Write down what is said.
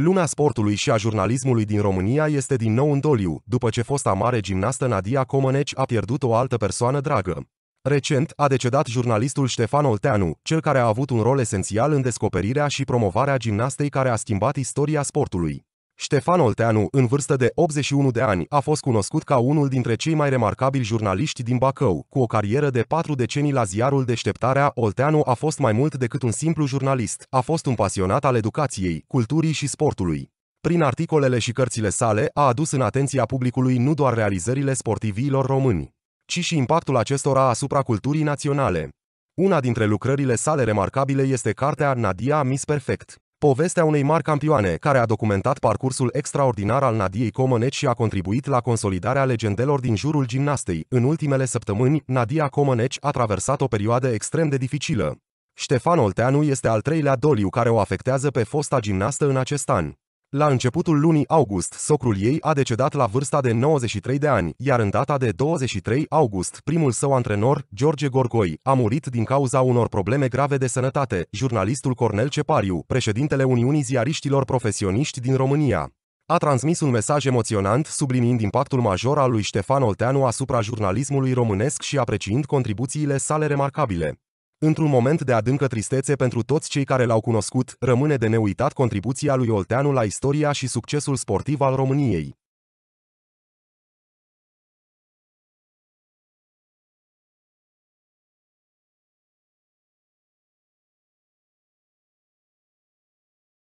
Lumea sportului și a jurnalismului din România este din nou în doliu, după ce fosta mare gimnastă Nadia Comăneci a pierdut o altă persoană dragă. Recent a decedat jurnalistul Ștefan Olteanu, cel care a avut un rol esențial în descoperirea și promovarea gimnastei care a schimbat istoria sportului. Ștefan Olteanu, în vârstă de 81 de ani, a fost cunoscut ca unul dintre cei mai remarcabili jurnaliști din Bacău. Cu o carieră de patru decenii la ziarul Deșteptarea, Olteanu a fost mai mult decât un simplu jurnalist. A fost un pasionat al educației, culturii și sportului. Prin articolele și cărțile sale, a adus în atenția publicului nu doar realizările sportiviilor români, ci și impactul acestora asupra culturii naționale. Una dintre lucrările sale remarcabile este cartea Nadia Miss Perfect. Povestea unei mari campioane care a documentat parcursul extraordinar al Nadiei Comăneci și a contribuit la consolidarea legendelor din jurul gimnastei. În ultimele săptămâni, Nadia Comăneci a traversat o perioadă extrem de dificilă. Ștefan Olteanu este al treilea doliu care o afectează pe fosta gimnastă în acest an. La începutul lunii august, socrul ei a decedat la vârsta de 93 de ani, iar în data de 23 august, primul său antrenor, George Gorgoi, a murit din cauza unor probleme grave de sănătate, jurnalistul Cornel Cepariu, președintele Uniunii Ziariștilor Profesioniști din România a transmis un mesaj emoționant, subliniind impactul major al lui Ștefan Olteanu asupra jurnalismului românesc și apreciind contribuțiile sale remarcabile. Într-un moment de adâncă tristețe pentru toți cei care l-au cunoscut, rămâne de neuitat contribuția lui Olteanu la istoria și succesul sportiv al României.